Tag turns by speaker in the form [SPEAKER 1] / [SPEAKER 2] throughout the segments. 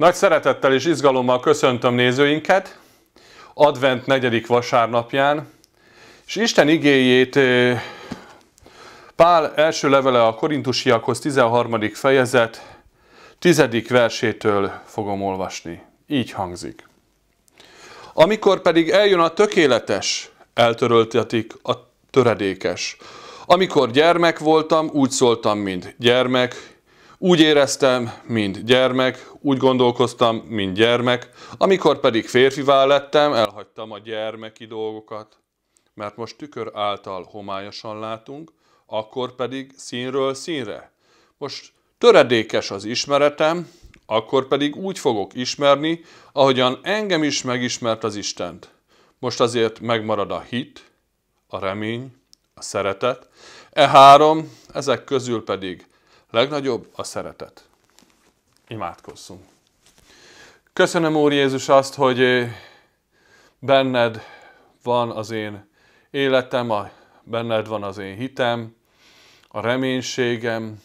[SPEAKER 1] Nagy szeretettel és izgalommal köszöntöm nézőinket advent negyedik vasárnapján, és Isten igéjét Pál első levele a korintusiakhoz 13. fejezet 10. versétől fogom olvasni. Így hangzik. Amikor pedig eljön a tökéletes, eltöröltetik a töredékes. Amikor gyermek voltam, úgy szóltam, mint gyermek, úgy éreztem, mint gyermek, úgy gondolkoztam, mint gyermek, amikor pedig férfivá lettem, elhagytam a gyermeki dolgokat. Mert most tükör által homályosan látunk, akkor pedig színről színre. Most töredékes az ismeretem, akkor pedig úgy fogok ismerni, ahogyan engem is megismert az Istent. Most azért megmarad a hit, a remény, a szeretet. E három, ezek közül pedig Legnagyobb a szeretet. Imádkozzunk. Köszönöm, Úr Jézus, azt, hogy benned van az én életem, a, benned van az én hitem, a reménységem,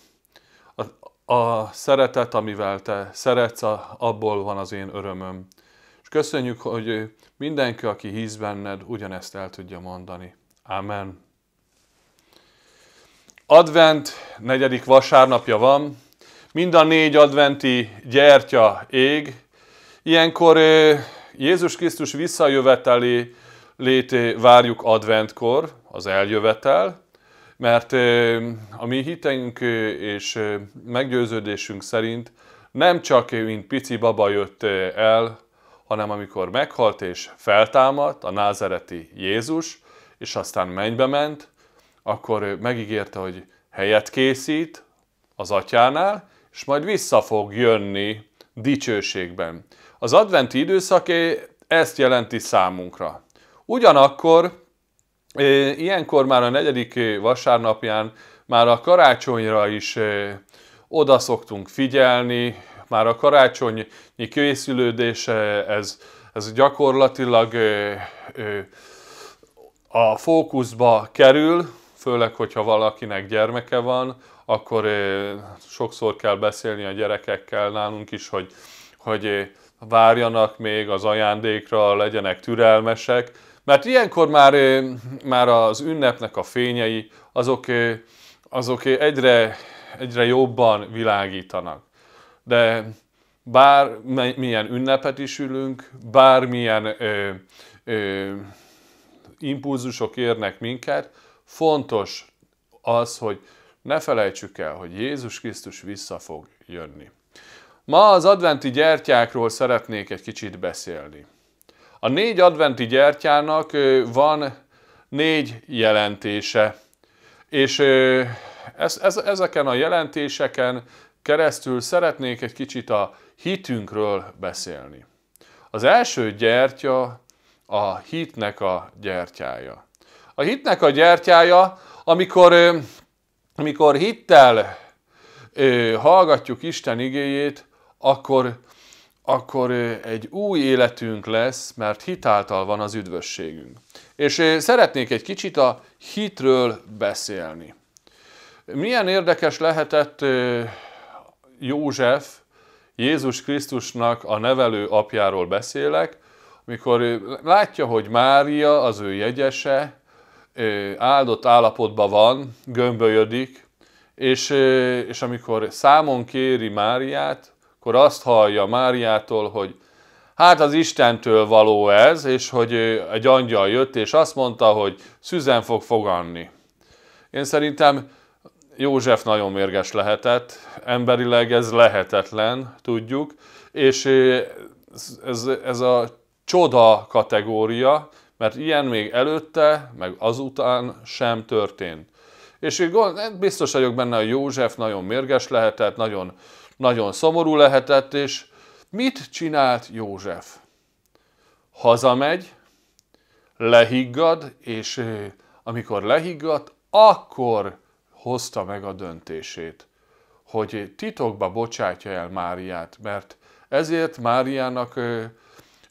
[SPEAKER 1] a, a szeretet, amivel te szeretsz, a, abból van az én örömöm. És köszönjük, hogy mindenki, aki hisz benned, ugyanezt el tudja mondani. Amen. Advent negyedik vasárnapja van, mind a négy adventi gyertya ég. Ilyenkor Jézus Krisztus visszajöveteli léti várjuk adventkor, az eljövetel, mert a mi hiteink és meggyőződésünk szerint nem csak mint pici baba jött el, hanem amikor meghalt és feltámadt a názereti Jézus, és aztán mennybe ment, akkor ő megígérte, hogy helyet készít az atyánál, és majd vissza fog jönni dicsőségben. Az adventi időszak ezt jelenti számunkra. Ugyanakkor eh, ilyenkor már a negyedik eh, vasárnapján, már a karácsonyra is eh, oda szoktunk figyelni, már a karácsonyi készülődés, ez, ez gyakorlatilag a fókuszba kerül, főleg, hogyha valakinek gyermeke van, akkor eh, sokszor kell beszélni a gyerekekkel nálunk is, hogy, hogy eh, várjanak még az ajándékra, legyenek türelmesek, mert ilyenkor már, eh, már az ünnepnek a fényei, azok, azok egyre, egyre jobban világítanak. De bármilyen ünnepet is ülünk, bármilyen ö, ö, impulzusok érnek minket, Fontos az, hogy ne felejtsük el, hogy Jézus Krisztus vissza fog jönni. Ma az adventi gyertyákról szeretnék egy kicsit beszélni. A négy adventi gyertyának van négy jelentése, és ezeken a jelentéseken keresztül szeretnék egy kicsit a hitünkről beszélni. Az első gyertya a hitnek a gyertyája. A hitnek a gyertyája, amikor, amikor hittel hallgatjuk Isten igéjét, akkor, akkor egy új életünk lesz, mert hitáltal van az üdvösségünk. És szeretnék egy kicsit a hitről beszélni. Milyen érdekes lehetett József, Jézus Krisztusnak a nevelő apjáról beszélek, mikor látja, hogy Mária, az ő jegyese, áldott állapotban van, gömbölyödik, és, és amikor számon kéri Máriát, akkor azt hallja Máriától, hogy hát az Istentől való ez, és hogy egy angyal jött, és azt mondta, hogy szüzen fog foganni. Én szerintem József nagyon mérges lehetett, emberileg ez lehetetlen, tudjuk, és ez, ez a csoda kategória, mert ilyen még előtte, meg azután sem történt. És így hát biztos vagyok benne, hogy József nagyon mérges lehetett, nagyon, nagyon szomorú lehetett, és mit csinált József? Hazamegy, lehiggad, és eh, amikor lehiggad, akkor hozta meg a döntését, hogy titokba bocsátja el Máriát, mert ezért Máriának eh,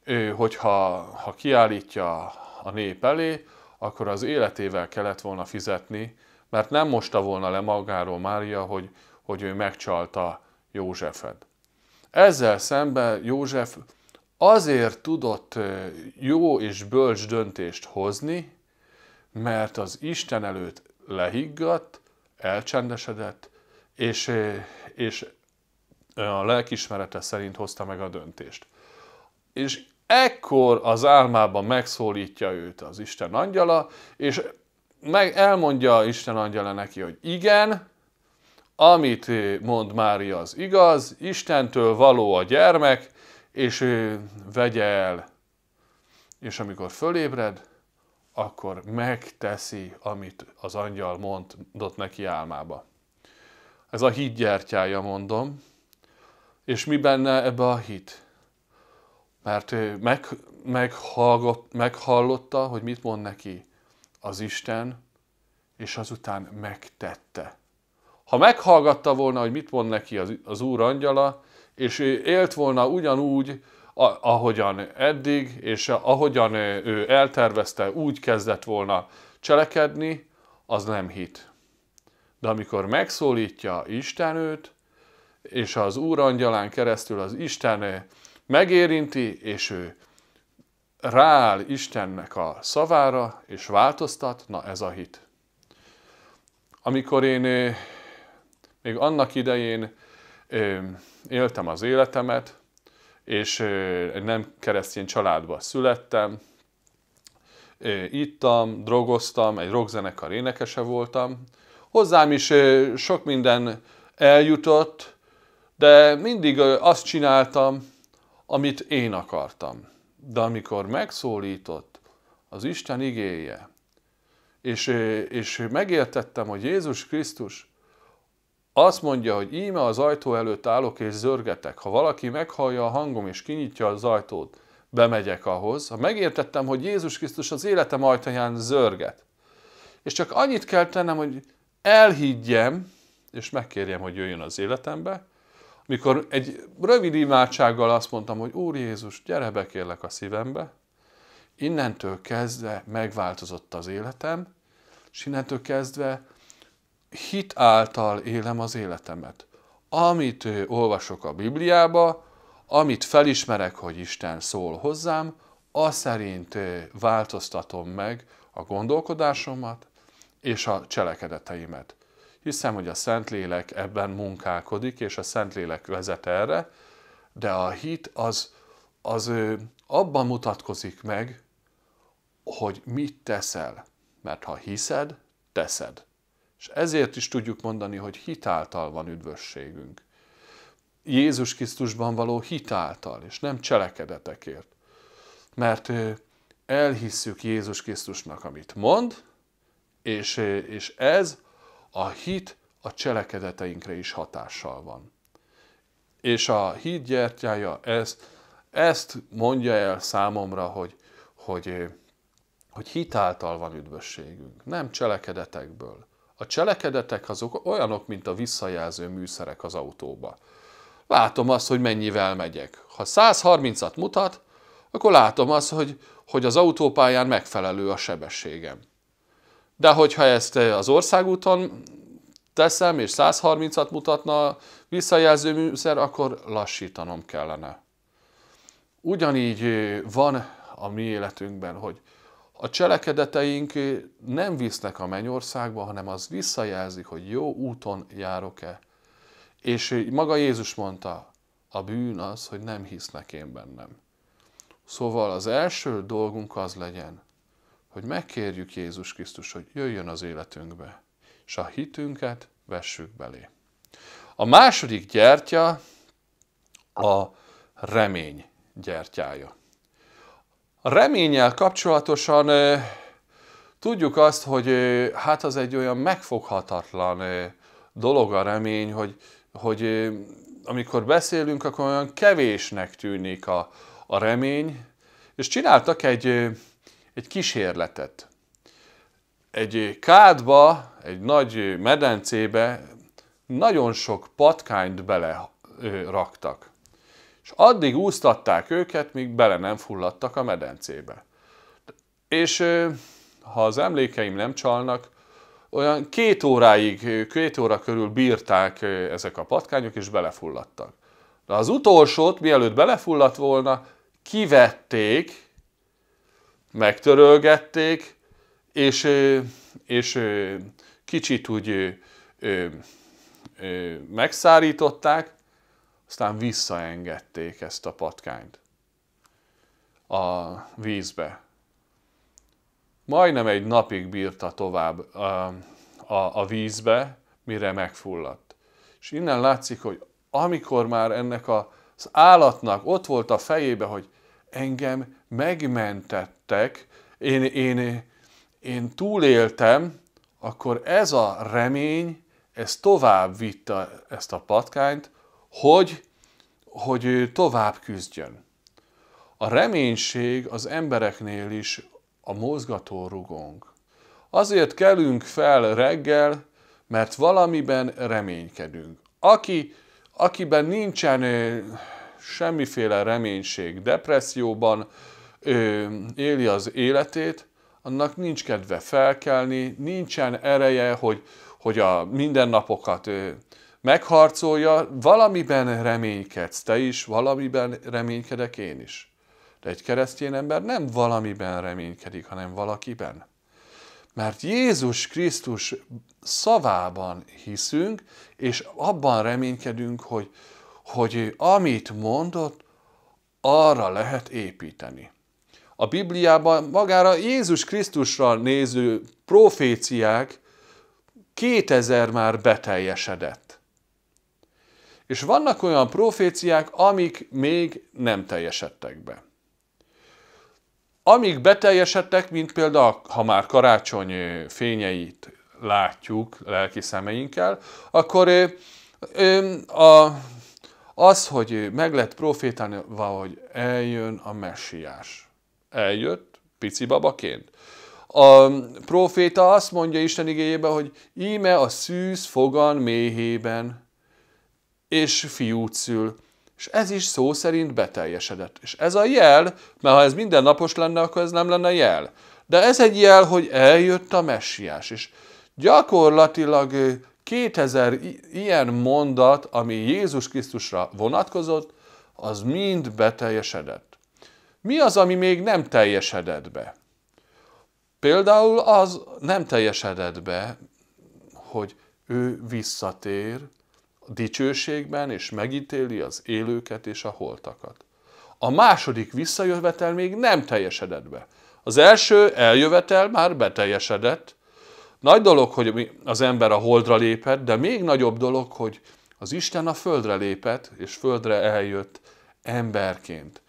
[SPEAKER 1] ő, hogyha ha kiállítja a nép elé, akkor az életével kellett volna fizetni, mert nem mosta volna le magáról Mária, hogy, hogy ő megcsalta Józsefet. Ezzel szemben József azért tudott jó és bölcs döntést hozni, mert az Isten előtt lehiggadt, elcsendesedett, és, és a lelkismerete szerint hozta meg a döntést. És Ekkor az álmában megszólítja őt az Isten angyala, és meg elmondja Isten angyala neki, hogy igen, amit mond Mária az igaz, Istentől való a gyermek, és ő vegye el. És amikor fölébred, akkor megteszi, amit az angyal mondott neki álmába. Ez a hit gyertyája, mondom. És mi benne ebbe a hit? Mert meg, meghallgott, meghallotta, hogy mit mond neki az Isten, és azután megtette. Ha meghallgatta volna, hogy mit mond neki az, az Úr angyala, és élt volna ugyanúgy, ahogyan eddig, és ahogyan ő eltervezte, úgy kezdett volna cselekedni, az nem hit. De amikor megszólítja Isten őt, és az Úr angyalán keresztül az Isten megérinti, és ő rááll Istennek a szavára, és változtat, na ez a hit. Amikor én még annak idején éltem az életemet, és egy nem keresztény családba születtem, ittam, drogoztam, egy rockzenekar énekese voltam. Hozzám is sok minden eljutott, de mindig azt csináltam, amit én akartam. De amikor megszólított az Isten igéje, és, és megértettem, hogy Jézus Krisztus azt mondja, hogy íme az ajtó előtt állok és zörgetek. Ha valaki meghallja a hangom és kinyitja az ajtót, bemegyek ahhoz. Ha megértettem, hogy Jézus Krisztus az életem ajtaján zörget, és csak annyit kell tennem, hogy elhiggyem, és megkérjem, hogy jöjjön az életembe, mikor egy rövid imádsággal azt mondtam, hogy Úr Jézus, gyere be kérlek a szívembe, innentől kezdve megváltozott az életem, és innentől kezdve hit által élem az életemet. Amit olvasok a Bibliába, amit felismerek, hogy Isten szól hozzám, az szerint változtatom meg a gondolkodásomat és a cselekedeteimet. Hiszem, hogy a Szentlélek ebben munkálkodik, és a Szentlélek vezet erre, de a hit az, az abban mutatkozik meg, hogy mit teszel. Mert ha hiszed, teszed. És ezért is tudjuk mondani, hogy hitáltal van üdvösségünk. Jézus Krisztusban való hitáltal, és nem cselekedetekért. Mert elhisszük Jézus Krisztusnak, amit mond, és, és ez a hit a cselekedeteinkre is hatással van. És a hit gyertyája ezt, ezt mondja el számomra, hogy, hogy, hogy hitáltal van üdvösségünk, nem cselekedetekből. A cselekedetek azok olyanok, mint a visszajelző műszerek az autóba. Látom azt, hogy mennyivel megyek. Ha 130-at mutat, akkor látom azt, hogy, hogy az autópályán megfelelő a sebességem. De hogyha ezt eh, az országúton teszem, és 130-at mutatna a visszajelző műszer, akkor lassítanom kellene. Ugyanígy eh, van a mi életünkben, hogy a cselekedeteink eh, nem visznek a mennyországba, hanem az visszajelzi hogy jó úton járok-e. És maga Jézus mondta, a bűn az, hogy nem hisznek én bennem. Szóval az első dolgunk az legyen, hogy megkérjük Jézus Krisztus, hogy jöjjön az életünkbe, és a hitünket vessük belé. A második gyertya a remény gyertyája. A reménnyel kapcsolatosan ö, tudjuk azt, hogy ö, hát az egy olyan megfoghatatlan ö, dolog a remény, hogy, hogy amikor beszélünk, akkor olyan kevésnek tűnik a, a remény. És csináltak egy egy kísérletet. Egy kádba, egy nagy medencébe nagyon sok patkányt bele raktak. És addig úsztatták őket, míg bele nem fulladtak a medencébe. És ha az emlékeim nem csalnak, olyan két óráig, két óra körül bírták ezek a patkányok, és belefulladtak. De az utolsót, mielőtt belefulladt volna, kivették, megtörölgették, és, és kicsit úgy megszárították, aztán visszaengedték ezt a patkányt a vízbe. Majdnem egy napig bírta tovább a, a, a vízbe, mire megfulladt. És innen látszik, hogy amikor már ennek az állatnak ott volt a fejébe, hogy engem megmentettek, én, én, én túléltem, akkor ez a remény, ez tovább vitte ezt a patkányt, hogy, hogy tovább küzdjön. A reménység az embereknél is a mozgató rugónk. Azért kelünk fel reggel, mert valamiben reménykedünk. Aki, akiben nincsen semmiféle reménység, depresszióban, éli az életét, annak nincs kedve felkelni, nincsen ereje, hogy, hogy a mindennapokat megharcolja, valamiben reménykedsz te is, valamiben reménykedek én is. De egy keresztény ember nem valamiben reménykedik, hanem valakiben. Mert Jézus Krisztus szavában hiszünk, és abban reménykedünk, hogy, hogy amit mondott, arra lehet építeni a Bibliában magára Jézus Krisztusra néző proféciák 2000 már beteljesedett. És vannak olyan proféciák, amik még nem teljesedtek be. Amik beteljesedtek, mint például, ha már karácsony fényeit látjuk lelki szemeinkkel, akkor a, az, hogy meg lett profétálni, hogy eljön a messiás eljött, pici babaként. A proféta azt mondja Isten igényében, hogy íme a szűz fogan méhében, és fiút szül. És ez is szó szerint beteljesedett. És ez a jel, mert ha ez mindennapos lenne, akkor ez nem lenne jel. De ez egy jel, hogy eljött a messiás. És gyakorlatilag 2000 ilyen mondat, ami Jézus Krisztusra vonatkozott, az mind beteljesedett. Mi az, ami még nem teljesedett be? Például az nem teljesedett be, hogy ő visszatér a dicsőségben, és megítéli az élőket és a holtakat. A második visszajövetel még nem teljesedett be. Az első eljövetel már beteljesedett. Nagy dolog, hogy az ember a holdra lépett, de még nagyobb dolog, hogy az Isten a földre lépett, és földre eljött emberként.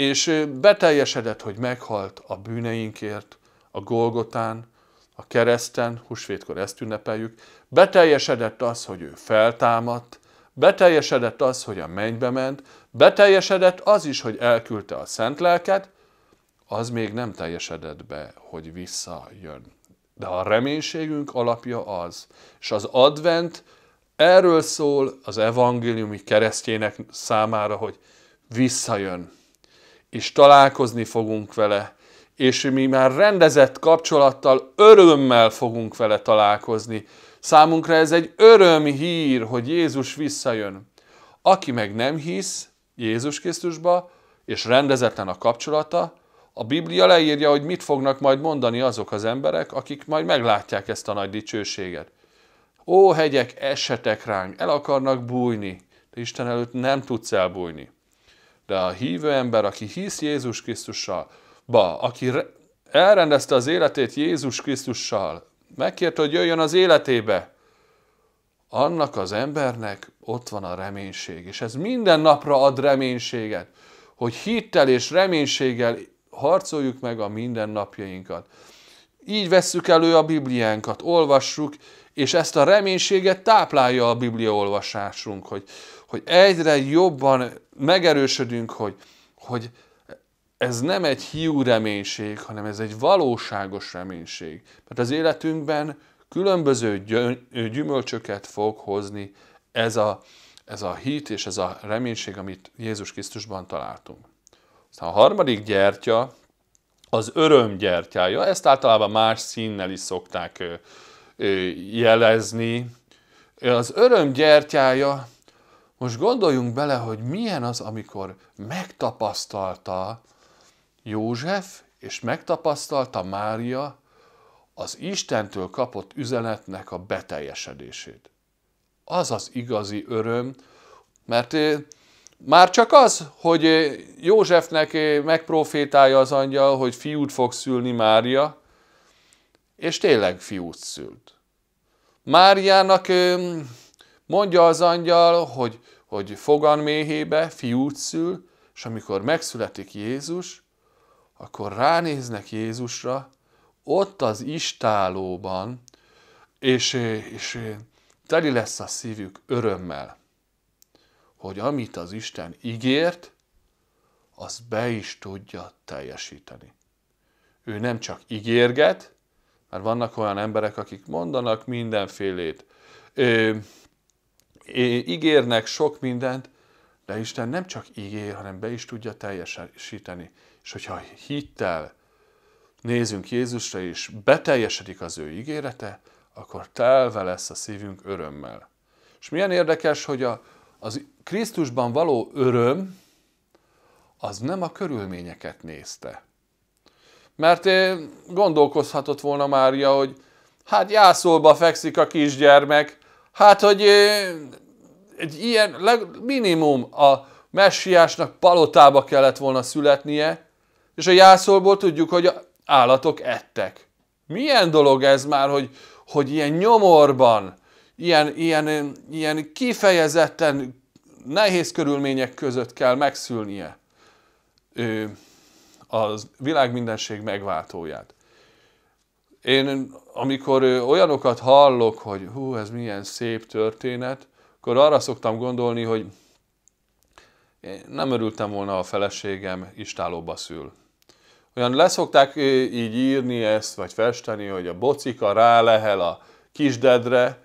[SPEAKER 1] És beteljesedett, hogy meghalt a bűneinkért, a Golgotán, a kereszten, húsvétkor ezt ünnepeljük, beteljesedett az, hogy ő feltámadt, beteljesedett az, hogy a mennybe ment, beteljesedett az is, hogy elküldte a szent lelket, az még nem teljesedett be, hogy visszajön. De a reménységünk alapja az, és az advent erről szól az evangéliumi keresztjének számára, hogy visszajön és találkozni fogunk vele, és mi már rendezett kapcsolattal örömmel fogunk vele találkozni. Számunkra ez egy öröm hír, hogy Jézus visszajön. Aki meg nem hisz Jézus Krisztusba, és rendezetlen a kapcsolata, a Biblia leírja, hogy mit fognak majd mondani azok az emberek, akik majd meglátják ezt a nagy dicsőséget. Ó, hegyek, esetek ránk, el akarnak bújni, de Isten előtt nem tudsz elbújni. De a hívő ember, aki hisz Jézus Krisztussal, ba, aki elrendezte az életét Jézus Krisztussal, megkérte, hogy jöjjön az életébe, annak az embernek ott van a reménység. És ez minden napra ad reménységet, hogy hittel és reménységgel harcoljuk meg a mindennapjainkat. Így vesszük elő a Bibliánkat, olvassuk, és ezt a reménységet táplálja a Biblia olvasásunk, hogy hogy egyre jobban megerősödünk, hogy, hogy ez nem egy hiú reménység, hanem ez egy valóságos reménység. Mert az életünkben különböző gyümölcsöket fog hozni ez a, ez a hit és ez a reménység, amit Jézus Krisztusban találtunk. Aztán a harmadik gyertya az öröm gyertyája, ezt általában más színnel is szokták jelezni. Az öröm gyertyája most gondoljunk bele, hogy milyen az, amikor megtapasztalta József, és megtapasztalta Mária az Istentől kapott üzenetnek a beteljesedését. Az az igazi öröm, mert eh, már csak az, hogy eh, Józsefnek eh, megprofétálja az angyal, hogy fiút fog szülni Mária, és tényleg fiút szült. Máriának Mondja az angyal, hogy, hogy fogan méhébe fiút szül, és amikor megszületik Jézus, akkor ránéznek Jézusra, ott az istálóban, és, és teli lesz a szívük örömmel, hogy amit az Isten ígért, az be is tudja teljesíteni. Ő nem csak ígérget, mert vannak olyan emberek, akik mondanak mindenfélét, ígérnek sok mindent, de Isten nem csak ígér, hanem be is tudja teljesíteni. És hogyha hittel nézünk Jézusra, és beteljesedik az ő ígérete, akkor telve lesz a szívünk örömmel. És milyen érdekes, hogy a, az Krisztusban való öröm, az nem a körülményeket nézte. Mert gondolkozhatott volna Mária, hogy hát jászolba fekszik a kisgyermek, Hát, hogy egy ilyen minimum a messiásnak palotába kellett volna születnie, és a jászolból tudjuk, hogy állatok ettek. Milyen dolog ez már, hogy, hogy ilyen nyomorban, ilyen, ilyen, ilyen kifejezetten nehéz körülmények között kell megszülnie az a világ mindenség megváltóját én amikor olyanokat hallok, hogy hú, ez milyen szép történet, akkor arra szoktam gondolni, hogy én nem örültem volna, a feleségem istálóba szül. Olyan leszokták így írni ezt, vagy festeni, hogy a bocika rálehel a kisdedre,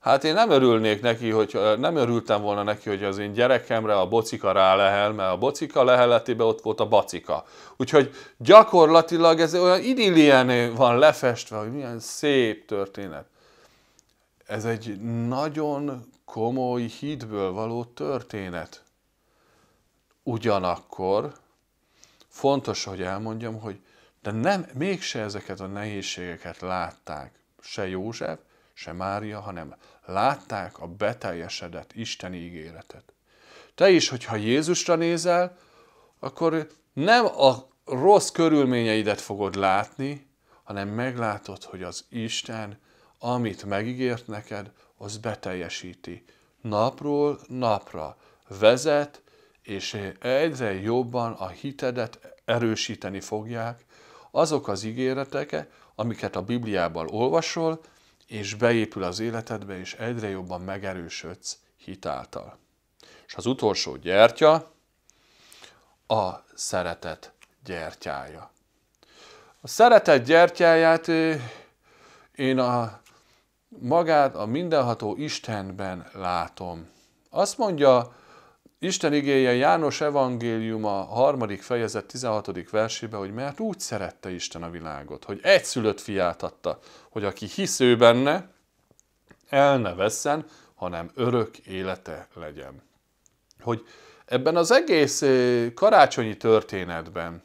[SPEAKER 1] Hát én nem örülnék neki, hogy nem örültem volna neki, hogy az én gyerekemre a bocika rá lehel, mert a bocika leheletében ott volt a bacika. Úgyhogy gyakorlatilag ez olyan idillien van lefestve, hogy milyen szép történet. Ez egy nagyon komoly hídből való történet. Ugyanakkor fontos, hogy elmondjam, hogy de nem, mégse ezeket a nehézségeket látták se József, se Mária, hanem látták a beteljesedett Isteni ígéretet. Te is, hogyha Jézusra nézel, akkor nem a rossz körülményeidet fogod látni, hanem meglátod, hogy az Isten, amit megígért neked, az beteljesíti. Napról napra vezet, és egyre jobban a hitedet erősíteni fogják azok az ígéreteke, amiket a Bibliában olvasol, és beépül az életedbe, és egyre jobban megerősödsz hitáltal. És az utolsó gyertya a szeretet gyertyája. A szeretet gyertyáját én a magát a mindenható Istenben látom. Azt mondja Isten igéje János evangéliuma harmadik fejezet 16. versébe, hogy mert úgy szerette Isten a világot, hogy egy szülött fiát adta, hogy aki hisz ő benne, el ne vesszen, hanem örök élete legyen. Hogy ebben az egész karácsonyi történetben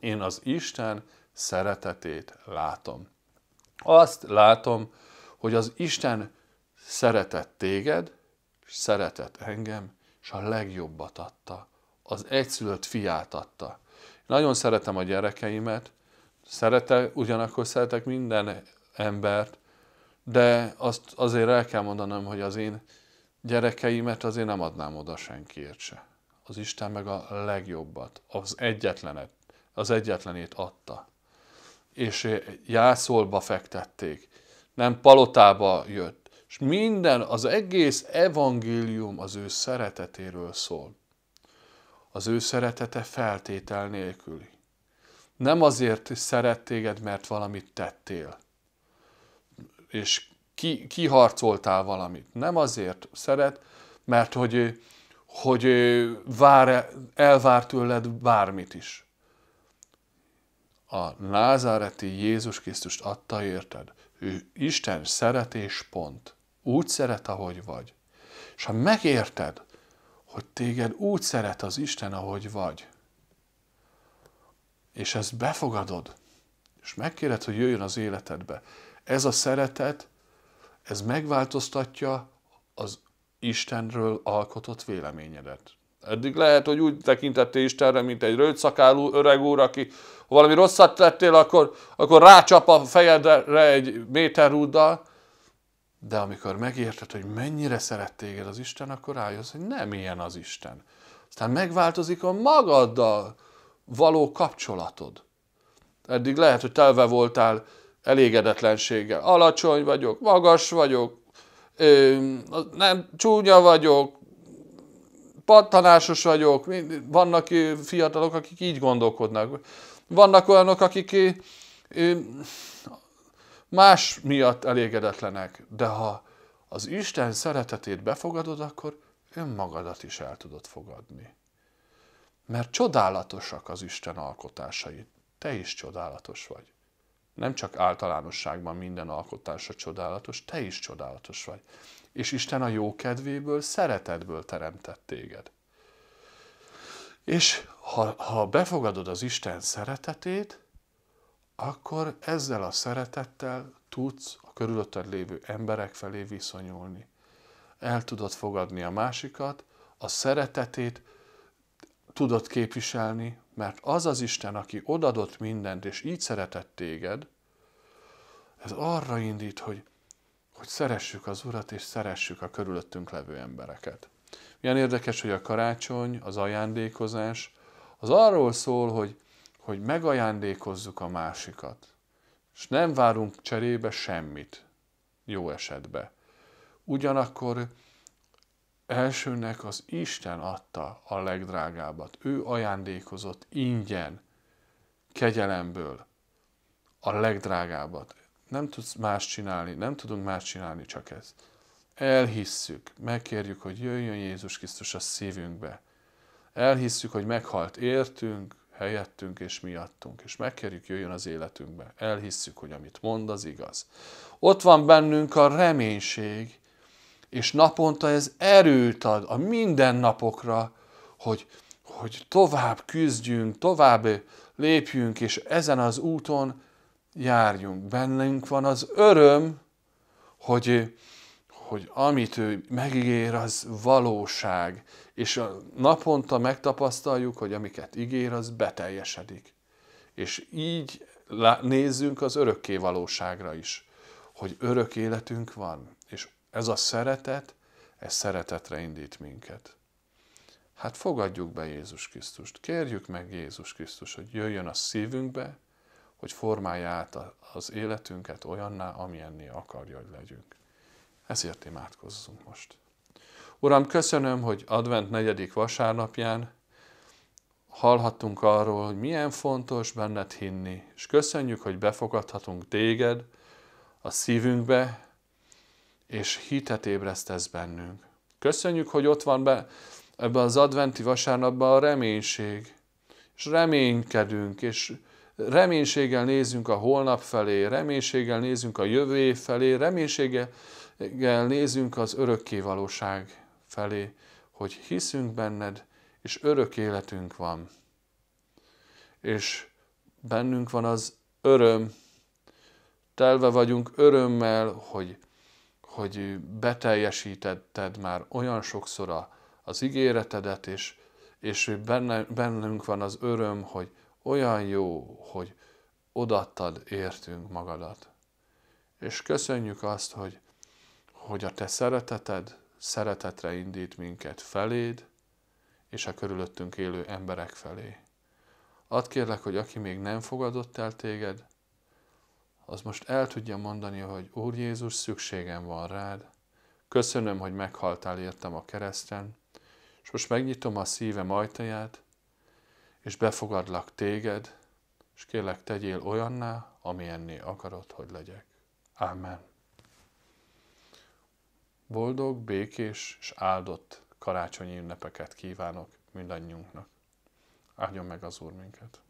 [SPEAKER 1] én az Isten szeretetét látom. Azt látom, hogy az Isten szeretett téged, szeretett engem, és a legjobbat adta. Az egyszülött fiát adta. Nagyon szeretem a gyerekeimet, szerete, ugyanakkor szeretek minden embert, de azt azért el kell mondanom, hogy az én gyerekeimet azért nem adnám oda senkiért se. Az Isten meg a legjobbat, az egyetlenet, az egyetlenét adta. És jászolba fektették, nem palotába jött, és minden, az egész evangélium az ő szeretetéről szól. Az ő szeretete feltétel nélküli. Nem azért szeret téged, mert valamit tettél, és ki, kiharcoltál valamit. Nem azért szeret, mert hogy, hogy vár, elvár tőled bármit is. A názáreti Jézus Krisztust adta érted. Ő Isten szeretés pont úgy szeret, ahogy vagy. És ha megérted, hogy téged úgy szeret az Isten, ahogy vagy, és ezt befogadod, és megkéred, hogy jöjjön az életedbe, ez a szeretet, ez megváltoztatja az Istenről alkotott véleményedet. Eddig lehet, hogy úgy tekintettél Istenre, mint egy rőtszakáló öreg úr, aki ha valami rosszat tettél, akkor, akkor rácsap a fejedre egy méterrúddal, de amikor megérted, hogy mennyire szeret téged az Isten, akkor rájössz, hogy nem ilyen az Isten. Aztán megváltozik a magaddal való kapcsolatod. Eddig lehet, hogy telve voltál elégedetlenséggel. Alacsony vagyok, magas vagyok, ö, nem csúnya vagyok, pattanásos vagyok. Vannak fiatalok, akik így gondolkodnak. Vannak olyanok, akik más miatt elégedetlenek, de ha az Isten szeretetét befogadod, akkor önmagadat is el tudod fogadni. Mert csodálatosak az Isten alkotásai. Te is csodálatos vagy. Nem csak általánosságban minden alkotása csodálatos, te is csodálatos vagy. És Isten a jó kedvéből, szeretetből teremtett téged. És ha, ha befogadod az Isten szeretetét, akkor ezzel a szeretettel tudsz a körülötted lévő emberek felé viszonyulni. El tudod fogadni a másikat, a szeretetét tudod képviselni, mert az az Isten, aki odadott mindent, és így szeretett téged, ez arra indít, hogy, hogy szeressük az Urat, és szeressük a körülöttünk levő embereket. Milyen érdekes, hogy a karácsony, az ajándékozás, az arról szól, hogy hogy megajándékozzuk a másikat, és nem várunk cserébe semmit, jó esetben. Ugyanakkor elsőnek az Isten adta a legdrágábbat. Ő ajándékozott ingyen, kegyelemből a legdrágábbat. Nem tudsz más csinálni, nem tudunk más csinálni, csak ez. Elhisszük, megkérjük, hogy jöjjön Jézus Krisztus a szívünkbe. Elhisszük, hogy meghalt értünk, helyettünk és miattunk, és megkérjük, jöjjön az életünkbe. Elhisszük, hogy amit mond, az igaz. Ott van bennünk a reménység, és naponta ez erőt ad a mindennapokra, hogy, hogy tovább küzdjünk, tovább lépjünk, és ezen az úton járjunk. Bennünk van az öröm, hogy, hogy amit ő megígér, az valóság. És a naponta megtapasztaljuk, hogy amiket ígér, az beteljesedik. És így nézzünk az örökké valóságra is, hogy örök életünk van. És ez a szeretet, ez szeretetre indít minket. Hát fogadjuk be Jézus Krisztust, kérjük meg Jézus Krisztus, hogy jöjjön a szívünkbe, hogy formálja át az életünket olyanná, amilyenné akarja, hogy legyünk. Ezért imádkozzunk most. Uram, köszönöm, hogy advent negyedik vasárnapján hallhattunk arról, hogy milyen fontos benned hinni, és köszönjük, hogy befogadhatunk téged a szívünkbe, és hitet ébresztesz bennünk. Köszönjük, hogy ott van be, ebben az adventi vasárnapban a reménység, és reménykedünk, és reménységgel nézünk a holnap felé, reménységgel nézünk a jövő év felé, reménységgel nézünk az örökké valóság felé, hogy hiszünk benned, és örök életünk van. És bennünk van az öröm, telve vagyunk örömmel, hogy, hogy beteljesítetted már olyan sokszor az ígéretedet, és, és benne, bennünk van az öröm, hogy, olyan jó, hogy odattad értünk magadat. És köszönjük azt, hogy, hogy a te szereteted szeretetre indít minket feléd, és a körülöttünk élő emberek felé. Add kérlek, hogy aki még nem fogadott el téged, az most el tudja mondani, hogy Úr Jézus, szükségem van rád, köszönöm, hogy meghaltál értem a kereszten, és most megnyitom a szívem ajtaját, és befogadlak téged, és kérlek tegyél olyanná, amilyenné akarod, hogy legyek. Ámen. Boldog, békés és áldott karácsonyi ünnepeket kívánok mindannyiunknak. Áldjon meg az Úr minket!